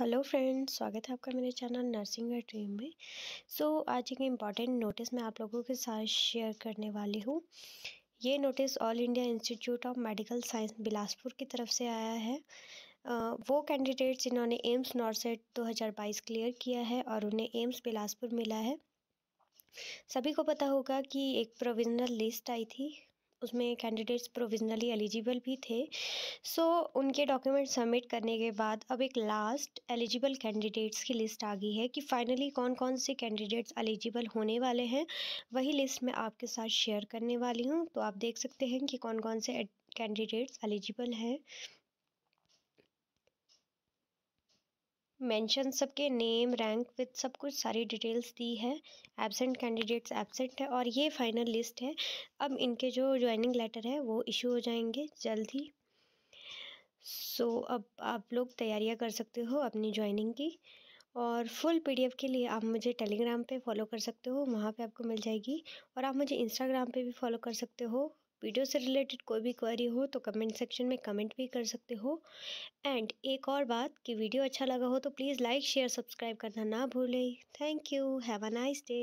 hello friends स्वागत है आपका मेरे चैनल नर्सिंग या ड्रीम में सो so, आज एक इम्पॉर्टेंट नोटिस मैं आप लोगों के साथ शेयर करने वाली हूँ ये notice all India Institute of Medical Science Bilaspur की तरफ से आया है वो कैंडिडेट्स जिन्होंने एम्स नॉर्सेट 2022 क्लियर किया है और उन्हें एम्स बिलासपुर मिला है सभी को पता होगा कि एक प्रोविजनल लिस्ट आई थी उसमें कैंडिडेट्स प्रोविजनली एलिजिबल भी थे सो so, उनके डॉक्यूमेंट सबमिट करने के बाद अब एक लास्ट एलिजिबल कैंडिडेट्स की लिस्ट आ गई है कि फाइनली कौन कौन से कैंडिडेट्स एलिजिबल होने वाले हैं वही लिस्ट मैं आपके साथ शेयर करने वाली हूँ तो आप देख सकते हैं कि कौन कौन से कैंडिडेट्स एलिजिबल हैं मेंशन सबके नेम रैंक विद सब कुछ सारी डिटेल्स दी है एबसेंट कैंडिडेट्स एबसेंट है और ये फाइनल लिस्ट है अब इनके जो ज्वाइनिंग लेटर है वो इशू हो जाएंगे जल्द ही सो so, अब आप लोग तैयारियां कर सकते हो अपनी ज्वाइनिंग की और फुल पीडीएफ के लिए आप मुझे टेलीग्राम पे फॉलो कर सकते हो वहाँ पे आपको मिल जाएगी और आप मुझे इंस्टाग्राम पे भी फॉलो कर सकते हो वीडियो से रिलेटेड कोई भी क्वारी हो तो कमेंट सेक्शन में कमेंट भी कर सकते हो एंड एक और बात कि वीडियो अच्छा लगा हो तो प्लीज़ लाइक शेयर सब्सक्राइब करना ना भूलें thank you have a nice day